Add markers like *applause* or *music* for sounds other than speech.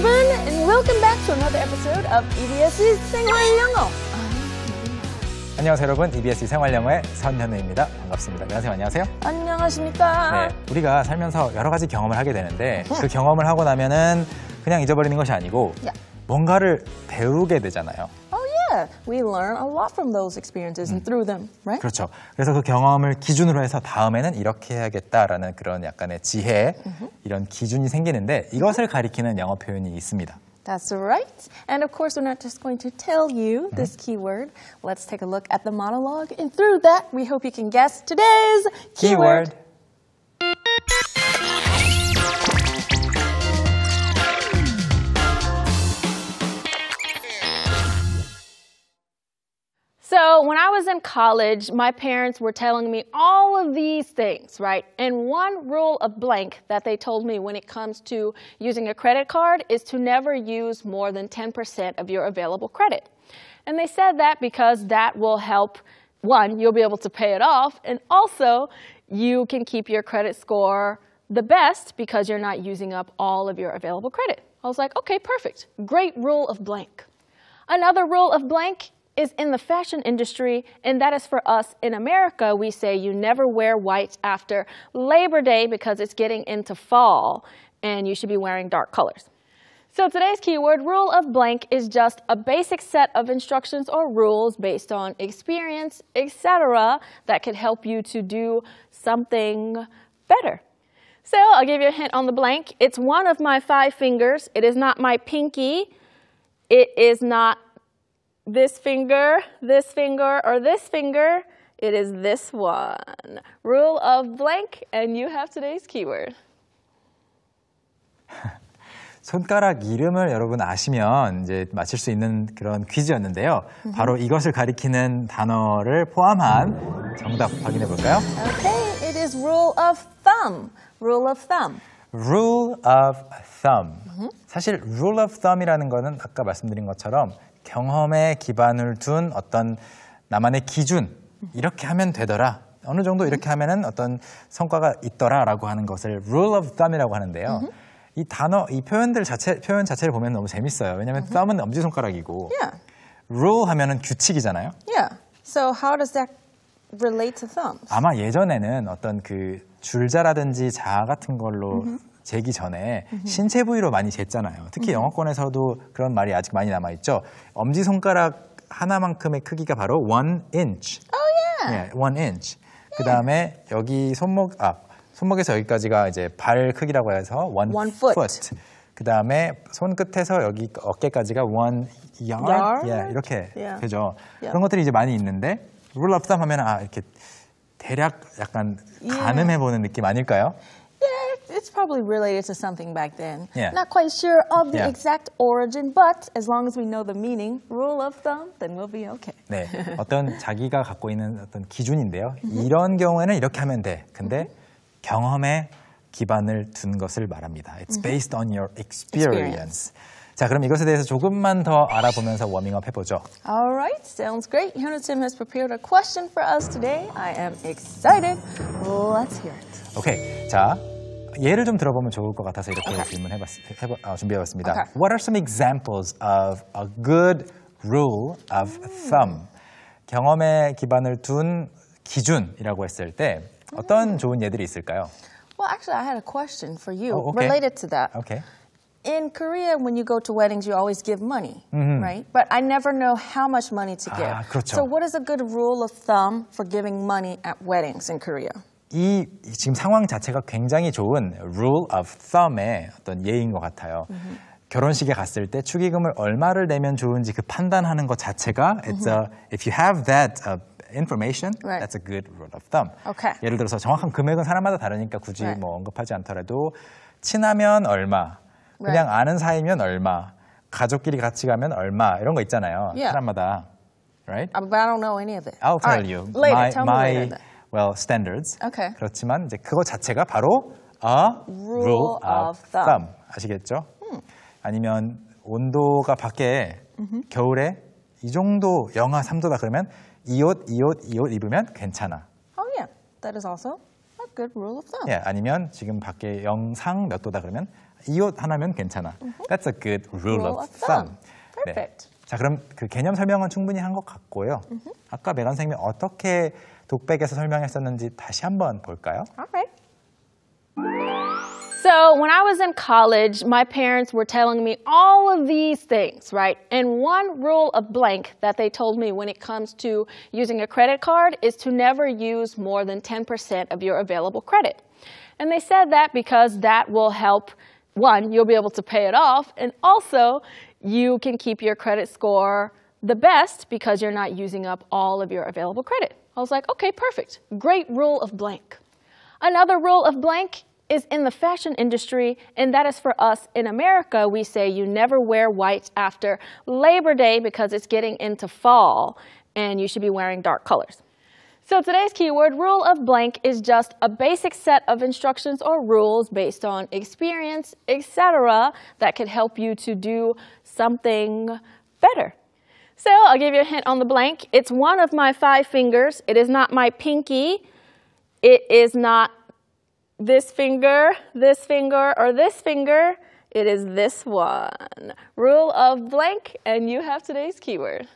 여러분, and welcome back to another episode of EBS의 생활 영어. 안녕하세요 여러분, EBS e 생활영어의 선현우입니다. 반갑습니다. 안녕하세요, 안녕하세요. 안녕하십니까? 네, 우리가 살면서 여러 가지 경험을 하게 되는데 그 경험을 하고 나면은 그냥 잊어버리는 것이 아니고 야. 뭔가를 배우게 되잖아요. yeah, we learn a lot from those experiences and mm. through them, right? 그렇죠. 그래서 그 경험을 기준으로 해서 다음에는 이렇게 해야겠다라는 그런 약간의 지혜, mm-hmm. 이런 기준이 생기는데 이것을 가리키는 영어 표현이 있습니다. That's right. And of course, we're not just going to tell you mm-hmm. this keyword. Let's take a look at the monologue. And through that, we hope you can guess today's keyword. keyword. was in college, my parents were telling me all of these things, right? And one rule of blank that they told me when it comes to using a credit card is to never use more than 10% of your available credit. And they said that because that will help, one, you'll be able to pay it off, and also you can keep your credit score the best because you're not using up all of your available credit. I was like, okay, perfect. Great rule of blank. Another rule of blank is in the fashion industry, and that is for us in America. We say you never wear white after Labor Day because it's getting into fall and you should be wearing dark colors. So today's keyword rule of blank is just a basic set of instructions or rules based on experience, etc. that could help you to do something better. So I'll give you a hint on the blank. It's one of my five fingers. It is not my pinky. It is not this finger, this finger, or this finger, it is this one. Rule of blank, and you have today's keyword. 손가락 이름을 여러분 아시면 이제 맞힐 수 있는 그런 퀴즈였는데요. 바로 이것을 가리키는 단어를 포함한 정답 확인해 볼까요? Okay, it is rule of thumb. Rule of thumb. Rule of thumb. 사실 rule of thumb이라는 거는 아까 말씀드린 것처럼 경험에 기반을 둔 어떤 나만의 기준 이렇게 하면 되더라. 어느 정도 이렇게 하면은 어떤 성과가 있더라라고 하는 것을 rule of thumb이라고 하는데요. 이 단어, 이 표현들 자체 표현 자체를 보면 너무 재밌어요. 왜냐하면 음 thumb은 엄지 손가락이고, yeah. rule 하면은 규칙이잖아요. Yeah. So how does that relate to thumbs? 아마 예전에는 어떤 그 줄자라든지 자 같은 걸로 음흠. 재기 전에 신체 부위로 많이 쟀잖아요. 특히 영어권에서도 그런 말이 아직 많이 남아 있죠. 엄지 손가락 하나만큼의 크기가 바로 one inch. Oh yeah. 예, one inch. 그 다음에 여기 손목 아 손목에서 여기까지가 이제 발 크기라고 해서 one, one foot. foot. 그 다음에 손끝에서 여기 어깨까지가 one yard, yard? Yeah, 예, 이렇게 yeah. 되죠. Yeah. 그런 것들이 이제 많이 있는데 룰 업삼 하면 아 이렇게 대략 약간 가늠해 보는 느낌 아닐까요? it's probably related to something back then. Yeah. Not quite sure of the yeah. exact origin, but as long as we know the meaning, rule of thumb, then we'll be okay. *laughs* 네, 어떤 자기가 갖고 있는 어떤 기준인데요. 이런 경우에는 이렇게 하면 돼. 근데 경험에 기반을 둔 것을 말합니다. It's based on your experience. experience. 자, 그럼 이것에 대해서 조금만 더 알아보면서 워밍업 해보죠. All right, sounds great. Hyuna Tim has prepared a question for us today. I am excited. Let's hear it. okay, 자 예를 좀 들어보면 좋을 것 같아서 이렇게 okay. 질문해봤 해보, 어, 준비해봤습니다. Okay. What are some examples of a good rule of thumb? 음. 경험에 기반을 둔 기준이라고 했을 때 어떤 음. 좋은 예들이 있을까요? Well, actually, I had a question for you oh, okay. related to that. Okay. in Korea, when you go to weddings, you always give money, mm-hmm. right? But I never know how much money to ah, give. 아, 그렇죠. So, what is a good rule of thumb for giving money at weddings in Korea? 이 지금 상황 자체가 굉장히 좋은 rule of thumb의 어떤 예인 것 같아요. 음흠. 결혼식에 갔을 때 축의금을 얼마를 내면 좋은지 그 판단하는 것 자체가 it's a, if you have that uh, information, right. that's a good rule of thumb. Okay. 예를 들어서 정확한 금액은 사람마다 다르니까 굳이 right. 뭐 언급하지 않더라도 친하면 얼마, 그냥 right. 아는 사이면 얼마, 가족끼리 같이 가면 얼마 이런 거 있잖아요. Yeah. 사람마다. Right? But I don't know any of it. I'll tell right. you. Later, my, tell me my, later. Then. well standards. Okay. 그렇지만 이제 그거 자체가 바로 a rule, rule of thumb. thumb. 아시겠죠? 음. 아니면 온도가 밖에 음흠. 겨울에 이 정도 영하 3도다 그러면 이 옷, 이 옷, 이 옷 입으면 괜찮아. Oh yeah, that is also a good rule of thumb. Yeah, 아니면 지금 밖에 영상 몇 도다 그러면 이 옷 하나면 괜찮아. Mm -hmm. That's a good rule, rule of, of thumb. thumb. Perfect. 네. 자, 그럼 그 개념 설명은 충분히 한 것 같고요. 음흠. 아까 메간 선생님이 어떻게 독백에서 설명했었는지 다시 한번 볼까요? So when I was in college, my parents were telling me all of these things, right? And one rule of blank that they told me when it comes to using a credit card is to never use more than 10% of your available credit. And they said that because that will help one, you'll be able to pay it off, and also you can keep your credit score the best because you're not using up all of your available credit. I was like, okay, perfect. Great rule of blank. Another rule of blank is in the fashion industry, and that is for us in America. We say you never wear white after Labor Day because it's getting into fall and you should be wearing dark colors. So today's keyword rule of blank is just a basic set of instructions or rules based on experience, etc. that could help you to do something better. So I'll give you a hint on the blank. It's one of my five fingers. It is not my pinky. It is not this finger, this finger, or this finger. It is this one. Rule of blank, and you have today's keyword.